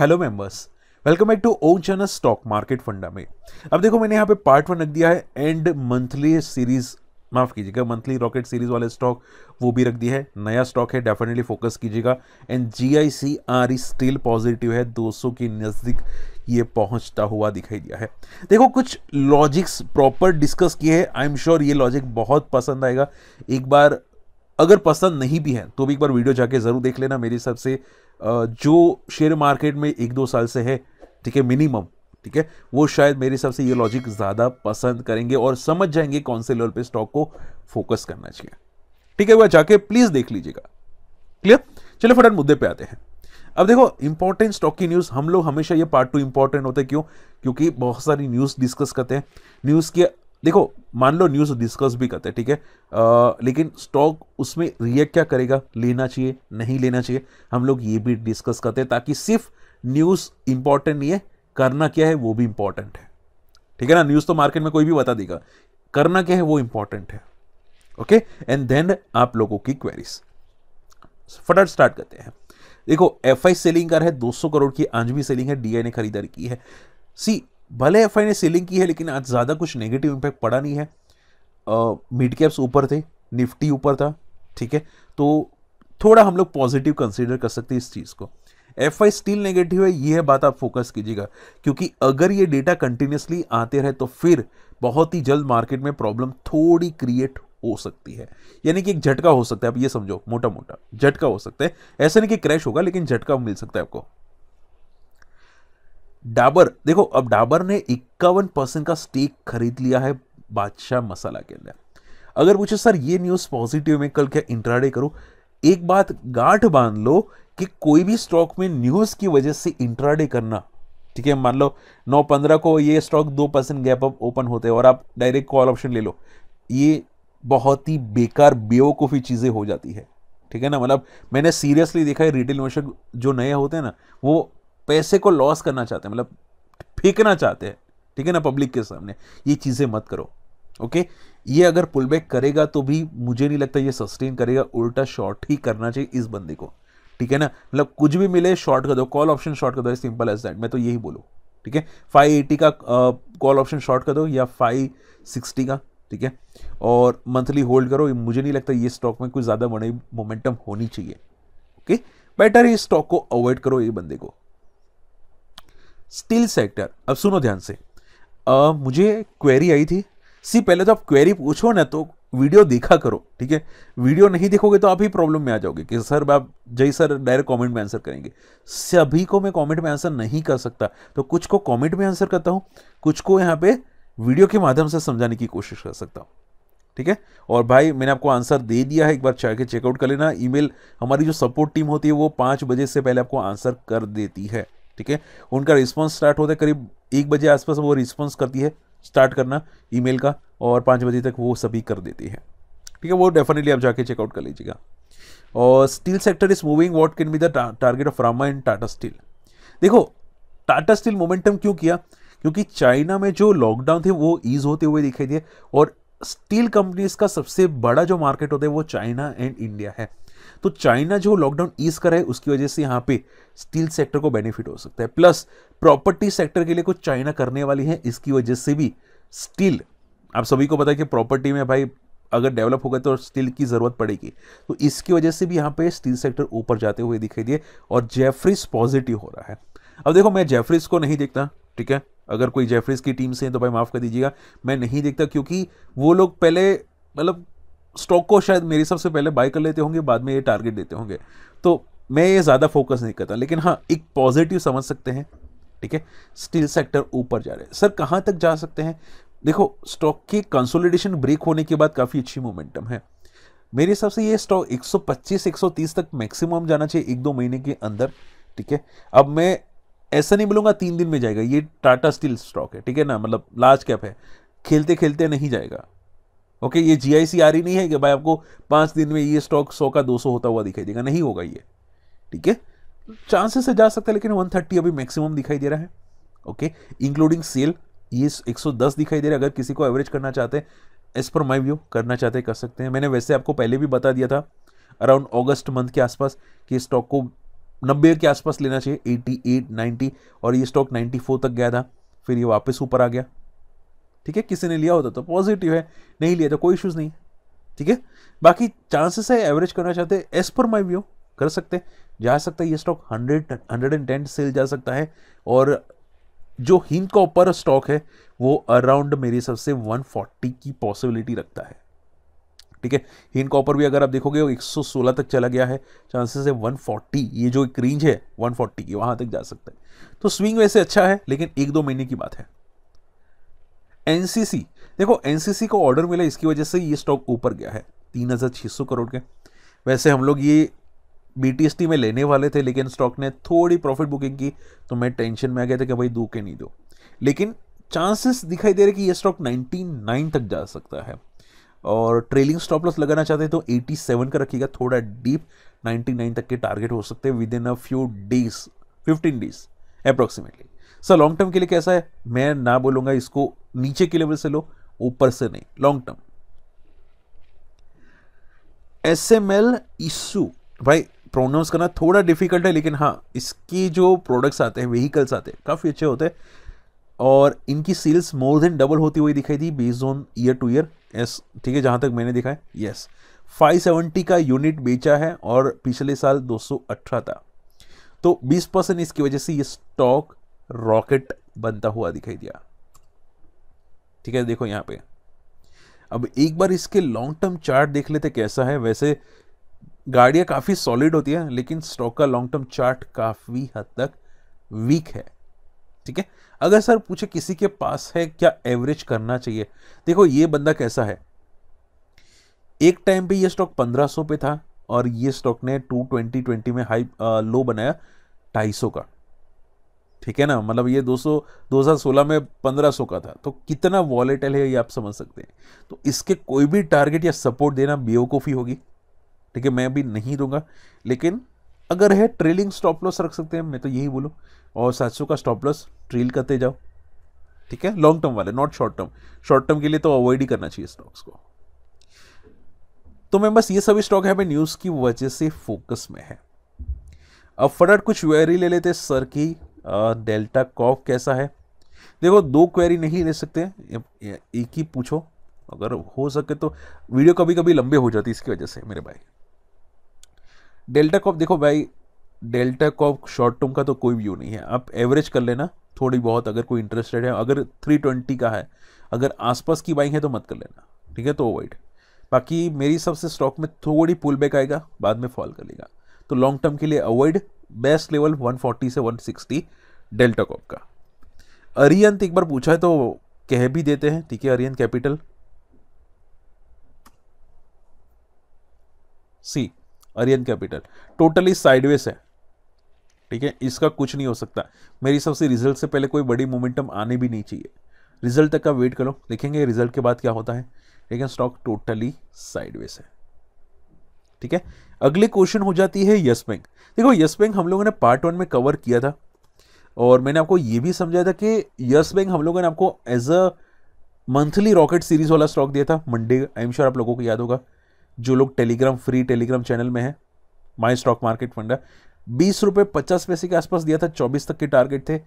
Hello members welcome back to channel stock market funda में अब देखो मैंने यहाँ पे पार्ट वन रख दिया है एंड मंथली सीरीज माफ़ कीजिएगा मंथली रॉकेट सीरीज वाले स्टॉक वो भी रख दिया है नया स्टॉक है डेफिनेटली फोकस कीजिएगा and G I C R E still positive है 200 के नज़दीक ये पहुंचता हुआ दिखाई दिया है देखो कुछ लॉजिक्स प्रॉपर डिस्कस किए हैं आई एम श्योर ये लॉजिक बहुत पसंद आएगा एक बार अगर पसंद नहीं भी है तो भी एक बार वीडियो जाके ज़रूर देख लेना मेरे हिसाब से जो शेयर मार्केट में एक दो साल से है ठीक है मिनिमम ठीक है वो शायद मेरे हिसाब से ये लॉजिक ज़्यादा पसंद करेंगे और समझ जाएंगे कौन से लेवल पे स्टॉक को फोकस करना चाहिए ठीक है वह जाके प्लीज़ देख लीजिएगा क्लियर चलो फटन मुद्दे पे आते हैं अब देखो इंपॉर्टेंट स्टॉक की न्यूज़ हम लोग हमेशा ये पार्ट टू इंपॉर्टेंट होते हैं क्यों क्योंकि बहुत सारी न्यूज़ डिस्कस करते हैं न्यूज़ के देखो मान लो न्यूज़ डिस्कस भी करते हैं ठीक है आ, लेकिन स्टॉक उसमें रिएक्ट क्या करेगा लेना चाहिए नहीं लेना चाहिए हम लोग ये भी डिस्कस करते हैं ताकि सिर्फ न्यूज़ इंपॉर्टेंट नहीं है करना क्या है वो भी इंपॉर्टेंट है ठीक है ना न्यूज़ तो मार्केट में कोई भी बता देगा करना क्या है वो इंपॉर्टेंट है ओके एंड देन आप लोगों की क्वेरीज फटाफट स्टार्ट करते हैं देखो एफ सेलिंग कर है 200 करोड़ की आज भी सेलिंग है डीआई ने खरीदारी की है सी भले एफ ने सेलिंग की है लेकिन आज ज़्यादा कुछ नेगेटिव इम्पैक्ट पड़ा नहीं है मिड कैप्स ऊपर थे निफ्टी ऊपर था ठीक है तो थोड़ा हम लोग पॉजिटिव कंसिडर कर सकते हैं इस चीज़ को एफ आई स्टिल नेगेटिव है यह बात आप फोकस कीजिएगा क्योंकि अगर ये डेटा कंटिन्यूसली आते रहे तो फिर बहुत ही जल्द मार्केट में प्रॉब्लम थोड़ी क्रिएट हो सकती है यानी कि एक झटका हो सकता है आप ये समझो मोटा मोटा झटका हो सकता है ऐसा नहीं कि क्रैश होगा लेकिन झटका मिल सकता है आपको डाबर देखो अब डाबर ने इक्यावन परसेंट का स्टेक खरीद लिया है बादशाह मसाला के अंदर अगर पूछे सर ये न्यूज़ पॉजिटिव में कल क्या इंट्राडे करो एक बात गांठ बांध लो कि कोई भी स्टॉक में न्यूज़ की वजह से इंट्राडे करना ठीक है मान लो नौ पंद्रह को ये स्टॉक दो परसेंट गैप अप ओपन होते हैं और आप डायरेक्ट कॉल ऑप्शन ले लो ये बहुत ही बेकार बेवकूफ़ी चीज़ें हो जाती है ठीक है ना मतलब मैंने सीरियसली देखा है रिटेल इन्वेस्टर जो नए होते हैं ना वो पैसे को लॉस करना चाहते हैं मतलब फेंकना चाहते हैं ठीक है ना पब्लिक के सामने ये चीज़ें मत करो ओके ये अगर पुल बैक करेगा तो भी मुझे नहीं लगता ये सस्टेन करेगा उल्टा शॉर्ट ही करना चाहिए इस बंदे को ठीक है ना मतलब कुछ भी मिले शॉर्ट कर दो कॉल ऑप्शन शॉर्ट कर दो सिंपल एज दैट मैं तो यही बोलूँ ठीक है फाइव एटी का कॉल ऑप्शन शॉर्ट कर दो या फाइव सिक्सटी का ठीक है और मंथली होल्ड करो मुझे नहीं लगता ये स्टॉक में कुछ ज़्यादा बड़ी मोमेंटम होनी चाहिए ओके बेटर इस स्टॉक को अवॉइड करो ये बंदे को स्टील सेक्टर अब सुनो ध्यान से आ, मुझे क्वेरी आई थी सी पहले तो आप क्वेरी पूछो ना तो वीडियो देखा करो ठीक है वीडियो नहीं देखोगे तो आप ही प्रॉब्लम में आ जाओगे कि सर आप जय सर डायरेक्ट कमेंट में आंसर करेंगे सभी को मैं कमेंट में आंसर नहीं कर सकता तो कुछ को कमेंट में आंसर करता हूँ कुछ को यहाँ पे वीडियो के माध्यम से समझाने की कोशिश कर सकता हूँ ठीक है और भाई मैंने आपको आंसर दे दिया है एक बार चाह के चेकआउट कर लेना ईमेल हमारी जो सपोर्ट टीम होती है वो पाँच बजे से पहले आपको आंसर कर देती है ठीक है उनका रिस्पॉन्स स्टार्ट होता है करीब एक बजे आसपास वो रिस्पॉन्स करती है स्टार्ट करना ईमेल का और पाँच बजे तक वो सभी कर देती है ठीक है वो डेफिनेटली आप जाके चेकआउट कर लीजिएगा और steel sector is moving what can be the target of Rama and Tata Steel देखो टाटा स्टील मोमेंटम क्यों किया क्योंकि चाइना में जो लॉकडाउन थे वो ईज होते हुए दिखाई दिए और स्टील कंपनीज का सबसे बड़ा जो मार्केट होता है वो चाइना एंड इंडिया है तो चाइना जो लॉकडाउन ईज करा है उसकी वजह से यहाँ पे स्टील सेक्टर को बेनिफिट हो सकता है प्लस प्रॉपर्टी सेक्टर के लिए कुछ चाइना करने वाली है इसकी वजह से भी स्टील आप सभी को पता है कि प्रॉपर्टी में भाई अगर डेवलप हो गए तो स्टील की ज़रूरत पड़ेगी तो इसकी वजह से भी यहाँ पे स्टील सेक्टर ऊपर जाते हुए दिखाई दिए और जेफरीज पॉजिटिव हो रहा है अब देखो मैं जेफरीज को नहीं देखता ठीक है अगर कोई जेफरीज की टीम से है तो भाई माफ़ कर दीजिएगा मैं नहीं देखता क्योंकि वो लोग पहले मतलब स्टॉक को शायद मेरी सबसे पहले बाय कर लेते होंगे बाद में ये टारगेट देते होंगे तो मैं ये ज़्यादा फोकस नहीं करता लेकिन हाँ एक पॉजिटिव समझ सकते हैं ठीक है स्टील सेक्टर ऊपर जा रहे हैं सर कहाँ तक जा सकते हैं देखो स्टॉक की कंसोलिडेशन ब्रेक होने के बाद काफ़ी अच्छी मोमेंटम है मेरे हिसाब से ये स्टॉक 125 130 तक मैक्सिमम जाना चाहिए एक दो महीने के अंदर ठीक है अब मैं ऐसा नहीं बोलूँगा तीन दिन में जाएगा ये टाटा स्टील स्टॉक है ठीक है ना मतलब लार्ज कैप है खेलते खेलते नहीं जाएगा ओके ये जी आई सी आ रही नहीं है कि भाई आपको पाँच दिन में ये स्टॉक सौ का दो सौ होता हुआ दिखाई देगा नहीं होगा ये ठीक है चांसेस से जा सकता है लेकिन वन थर्टी अभी मैक्सिमम दिखाई दे रहा है ओके इंक्लूडिंग सेल ये एक सौ दस दिखाई दे रहा है अगर किसी को एवरेज करना चाहते हैं एज पर माई व्यू करना चाहते कर सकते हैं मैंने वैसे आपको पहले भी बता दिया था अराउंड ऑगस्ट मंथ के आसपास कि स्टॉक को नब्बे के आसपास लेना चाहिए एटी एट नाइन्टी और ये स्टॉक नाइन्टी फोर तक गया था फिर ये वापस ऊपर आ गया ठीक है किसी ने लिया होता तो पॉजिटिव है नहीं लिया तो कोई इशूज़ नहीं ठीक है बाकी चांसेस है एवरेज करना चाहते एज पर माई व्यू कर सकते जा सकता है ये stock hundred hundred and ten sell जा सकता है और जो हिंद का ऊपर स्टॉक है वो अराउंड मेरे हिसाब से वन फोर्टी की पॉसिबिलिटी रखता है ठीक है हिंद ऊपर भी अगर आप देखोगे वो सोलह तक चला गया है चांसेस है वन फोर्टी ये जो एक रेंज है फोर्टी की वहाँ तक जा सकता है तो स्विंग वैसे अच्छा है लेकिन एक दो महीने की बात है एनसीसी देखो एनसीसी को ऑर्डर मिला इसकी वजह से ये स्टॉक ऊपर गया है तीन हज़ार छः सौ करोड़ के वैसे हम लोग ये बी में लेने वाले थे लेकिन स्टॉक ने थोड़ी प्रॉफिट बुकिंग की तो मैं टेंशन में आ गया था कि भाई दो के नहीं दो लेकिन चांसेस दिखाई दे रहे कि ये स्टॉक नाइन तक जा सकता है और ट्रेलिंग स्टॉप लॉस लगाना चाहते हैं तो एटी सेवन का रखिएगा थोड़ा डीप नाइन तक के टारगेट हो सकते हैं within a few days fifteen days approximately sir long term के लिए कैसा है मैं ना बोलूँगा इसको नीचे के लेवल से लो ऊपर से नहीं long term S M L issue भाई प्रोनाउंस करना थोड़ा डिफिकल्ट है लेकिन हाँ इसके जो प्रोडक्ट्स आते हैं व्हीकल्स आते हैं काफ़ी अच्छे होते हैं और इनकी सेल्स मोर देन डबल होती हुई दिखाई दी based on year to year yes ठीक है जहाँ तक मैंने देखा है यस सेवेंटी का यूनिट बेचा है और पिछले साल दो सौ अठारह था तो बीस परसेंट इसकी वजह से ये स्टॉक रॉकेट बनता हुआ दिखाई दिया ठीक है देखो यहाँ पे अब एक बार इसके लॉन्ग टर्म चार्ट देख लेते कैसा है वैसे गाड़ियाँ काफ़ी सॉलिड होती है लेकिन स्टॉक का लॉन्ग टर्म चार्ट काफ़ी हद तक वीक है ठीक है अगर सर पूछे किसी के पास है क्या एवरेज करना चाहिए देखो ये बंदा कैसा है एक टाइम पे ये स्टॉक 1500 पे था और ये स्टॉक ने 220 ट्वेंटी में हाई आ, लो बनाया 250 का ठीक है ना मतलब ये 200 2016 में 1500 का था तो कितना वॉलेटल है ये आप समझ सकते हैं तो इसके कोई भी टारगेट या सपोर्ट देना बेवकूफ़ी होगी ठीक है मैं अभी नहीं दूंगा लेकिन अगर है ट्रेलिंग स्टॉप लॉस रख सकते हैं मैं तो यही बोलूँ और सात का स्टॉप लॉस ट्रेल करते जाओ ठीक है लॉन्ग टर्म वाले not short term short term के लिए तो अवॉइड ही करना चाहिए स्टॉक्स को तो मैं बस ये सभी स्टॉक है न्यूज़ की वजह से फोकस में है अब फटाट कुछ वेरी ले लेते सर की डेल्टा कॉफ कैसा है देखो दो क्वेरी नहीं ले सकते एक ही पूछो अगर हो सके तो वीडियो कभी कभी लंबे हो जाती इसकी वजह से मेरे भाई डेल्टा कॉफ देखो भाई डेल्टा कॉफ शॉर्ट टर्म का तो कोई व्यू नहीं है आप एवरेज कर लेना थोड़ी बहुत अगर कोई इंटरेस्टेड है अगर 320 का है अगर आसपास की बाइक है तो मत कर लेना ठीक है तो अवॉइड बाकी मेरी सबसे स्टॉक में थोड़ी पुल बैक आएगा बाद में फॉल कर लेगा तो लॉन्ग टर्म के लिए अवॉइड बेस्ट लेवल 140 से 160 डेल्टा कॉप का अरियंत तो एक बार पूछा है तो कह भी देते हैं ठीक है Arihant Capital see Arihant Capital totally sideways है ठीक है इसका कुछ नहीं हो सकता मेरी सबसे रिजल्ट से पहले कोई बड़ी मोमेंटम आने भी नहीं चाहिए रिजल्ट तक का वेट करो देखेंगे रिजल्ट के बाद क्या होता है लेकिन स्टॉक टोटली साइडवेस है ठीक है अगले क्वेश्चन हो जाती है यस बैंक देखो यस बैंक हम लोगों ने पार्ट वन में कवर किया था और मैंने आपको ये भी समझाया था कि यस बैंक हम लोगों ने आपको as a monthly rocket series वाला स्टॉक दिया था मंडे आई एम श्योर आप लोगों को याद होगा जो लोग टेलीग्राम फ्री टेलीग्राम चैनल में है माई स्टॉक मार्केट फंडा बीस रुपये पचास पैसे के आसपास दिया था चौबीस तक के टारगेट थे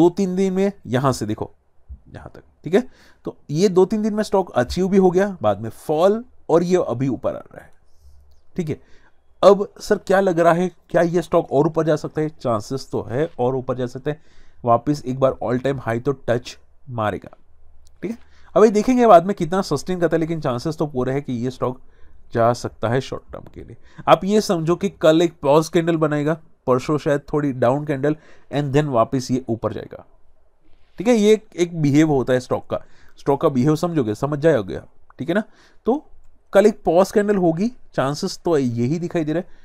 दो तीन दिन में यहाँ से देखो यहाँ तक ठीक है तो ये दो तीन दिन में स्टॉक अचीव भी हो गया बाद में फॉल और ये अभी ऊपर आ रहा है ठीक है अब सर क्या लग रहा है क्या ये स्टॉक और ऊपर जा सकता है चांसेस तो है और ऊपर जा सकते हैं वापस एक बार ऑल टाइम हाई तो टच मारेगा ठीक है ये देखेंगे बाद में कितना सस्टेन करता है लेकिन चांसेस तो पूरे है कि ये स्टॉक जा सकता है शॉर्ट टर्म के लिए आप ये समझो कि कल एक पॉज कैंडल बनाएगा परसों शायद थोड़ी डाउन कैंडल एंड देन वापस ये ऊपर जाएगा ठीक है ये एक बिहेव होता है स्टॉक का स्टॉक का बिहेव समझोगे समझ जाओगे आप ठीक है ना तो कल एक पॉज कैंडल होगी चांसेस तो यही दिखाई दे रहा है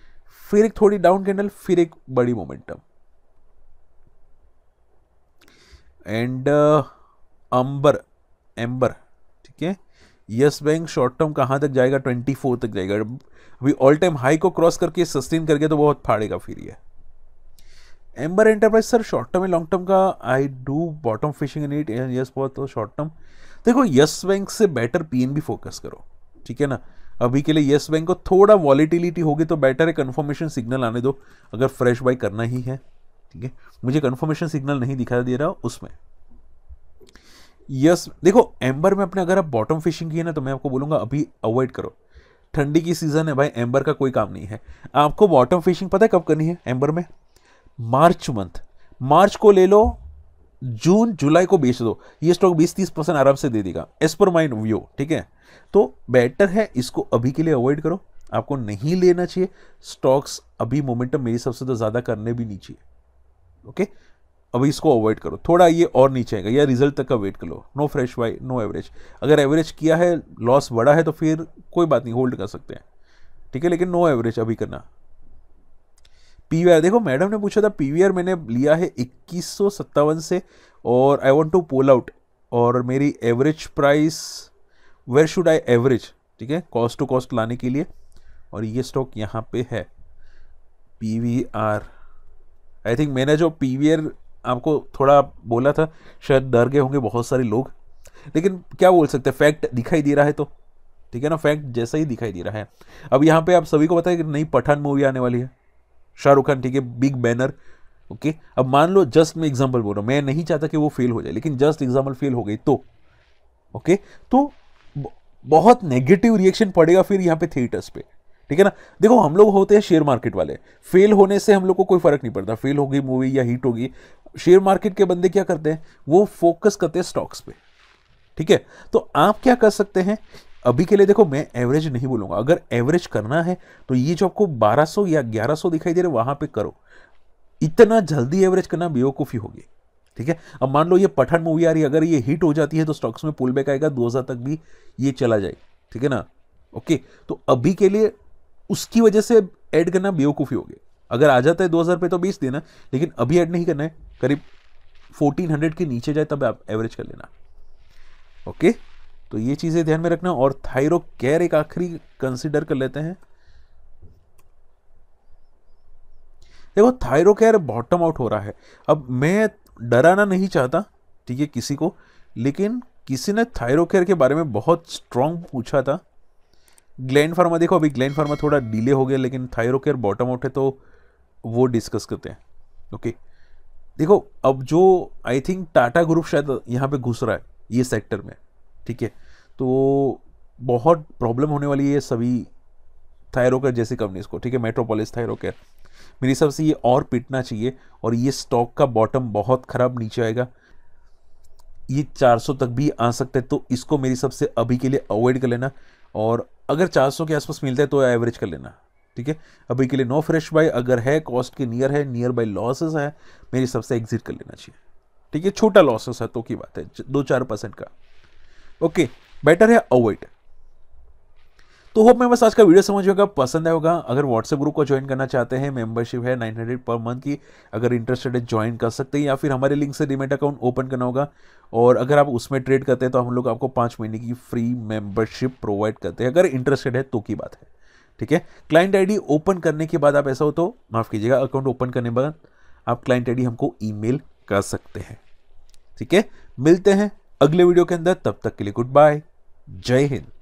फिर एक थोड़ी डाउन कैंडल फिर एक बड़ी मोमेंटम एंड अंबर एम्बर ठीक है यस बैंक शॉर्ट टर्म कहां तक जाएगा ट्वेंटी फोर तक जाएगा अभी ऑल टाइम हाई को क्रॉस करके सस्टेन करके तो बहुत फाड़ेगा फिर ये Amber Enterprise sir short term and long term का I do bottom fishing in it yes बहुत तो शॉर्ट टर्म देखो यस बैंक से बेटर पीएनबी फोकस करो ठीक है ना अभी के लिए येस बैंक को थोड़ा वॉलीटिलिटी होगी तो बेटर है कन्फर्मेशन सिग्नल आने दो अगर फ्रेश बाई करना ही है ठीक है मुझे कन्फर्मेशन सिग्नल नहीं दिखाई दे रहा उसमें यस yes, देखो एम्बर में अपने अगर आप बॉटम फिशिंग की है ना तो मैं आपको बोलूंगा अभी अवॉइड करो ठंडी की सीज़न है भाई एम्बर का कोई काम नहीं है आपको बॉटम फिशिंग पता है कब करनी है एम्बर में मार्च मंथ मार्च को ले लो जून जुलाई को बेच दो ये स्टॉक 20-30 परसेंट आराम से दे देगा एज पर माइंड व्यू ठीक है तो बेटर है इसको अभी के लिए अवॉइड करो आपको नहीं लेना चाहिए स्टॉक्स अभी मोमेंटम मेरे हिसाब से तो ज़्यादा करने भी नहीं चाहिए ओके अभी इसको अवॉइड करो थोड़ा ये और नीचे आएगा या रिजल्ट तक का वेट कर लो no fresh why no average अगर एवरेज किया है लॉस बड़ा है तो फिर कोई बात नहीं होल्ड कर सकते हैं ठीक है लेकिन नो एवरेज अभी करना पी देखो मैडम ने पूछा था पी मैंने लिया है इक्कीस से और I want to pull out और मेरी average price where should I average ठीक है कॉस्ट टू कॉस्ट लाने के लिए और ये स्टॉक यहाँ पे है P V R I think मैंने जो पी वी आर आपको थोड़ा बोला था शायद डर गए होंगे बहुत सारे लोग लेकिन क्या बोल सकते हैं फैक्ट दिखाई दे रहा है तो ठीक है ना फैक्ट जैसा ही दिखाई दे रहा है अब यहाँ पे आप सभी को पता कि नई पठान मूवी आने वाली है शाहरुख खान ठीक है बिग बैनर ओके अब मान लो जस्ट मैं एग्जाम्पल बोल रहा हूँ मैं नहीं चाहता कि वो फेल हो जाए लेकिन जस्ट एग्जाम्पल फेल हो गई तो ओके तो बहुत नेगेटिव रिएक्शन पड़ेगा फिर यहाँ पे थिएटर्स पे ठीक है ना देखो हम लोग होते हैं शेयर मार्केट वाले फेल होने से हम लोग को कोई फर्क नहीं पड़ता फेल होगी मूवी या हिट होगी शेयर मार्केट के बंदे क्या करते हैं वो फोकस करते हैं स्टॉक्स पे ठीक है तो आप क्या कर सकते हैं अभी के लिए देखो मैं एवरेज नहीं बोलूंगा अगर एवरेज करना है तो ये जो आपको 1200 या 1100 दिखाई दे रहे वहां पे करो इतना जल्दी एवरेज करना बेवकूफ़ी होगी ठीक है अब मान लो ये पठान मूवी आ रही अगर ये हिट हो जाती है तो स्टॉक्स में पुल बैक आएगा दो तक भी ये चला जाए ठीक है ना ओके तो अभी के लिए उसकी वजह से ऐड करना बेवकूफ़ी होगी अगर आ जाता है दो पे तो बीस देना लेकिन अभी ऐड नहीं करना है करीब 1400 के नीचे जाए तब आप एवरेज कर लेना ओके okay? तो ये चीज़ें ध्यान में रखना और केयर एक आखिरी कंसिडर कर लेते हैं देखो केयर बॉटम आउट हो रहा है अब मैं डराना नहीं चाहता ठीक है किसी को लेकिन किसी ने केयर के बारे में बहुत स्ट्रांग पूछा था ग्लैंड फार्मा देखो अभी ग्लैंड फार्मा थोड़ा डिले हो गया लेकिन केयर बॉटम आउट है तो वो डिस्कस करते हैं ओके देखो अब जो आई थिंक टाटा ग्रुप शायद यहाँ पे घुस रहा है ये सेक्टर में ठीक है तो बहुत प्रॉब्लम होने वाली है सभी थायरोकेयर जैसी कंपनीज को ठीक है मेट्रोपोलिस थायरोकेयर मेरे हिसाब से ये और पिटना चाहिए और ये स्टॉक का बॉटम बहुत ख़राब नीचे आएगा ये 400 तक भी आ सकता है तो इसको मेरे हिसाब से अभी के लिए अवॉइड कर लेना और अगर 400 के आसपास मिलता है तो एवरेज कर लेना ठीक है अभी के लिए नो फ्रेश बाय अगर है कॉस्ट के नियर है नियर बाय लॉसेस है मेरे हिसाब से एग्जिट कर लेना चाहिए ठीक है छोटा लॉसेस है तो की बात है दो चार परसेंट का ओके बेटर है अवॉइड तो होप बस आज का वीडियो समझ होगा पसंद आएगा अगर व्हाट्सएप ग्रुप को ज्वाइन करना चाहते हैं मेंबरशिप है 900 पर मंथ की अगर इंटरेस्टेड है ज्वाइन कर सकते हैं या फिर हमारे लिंक से डिमेट अकाउंट ओपन करना होगा और अगर आप उसमें ट्रेड करते हैं तो हम लोग आपको पाँच महीने की फ्री मेंबरशिप प्रोवाइड करते हैं अगर इंटरेस्टेड है तो की बात है ठीक है क्लाइंट आई ओपन करने के बाद आप ऐसा हो तो माफ़ कीजिएगा अकाउंट ओपन करने के बाद आप क्लाइंट आई हमको ई कर सकते हैं ठीक है मिलते हैं अगले वीडियो के अंदर तब तक के लिए गुड बाय जय हिंद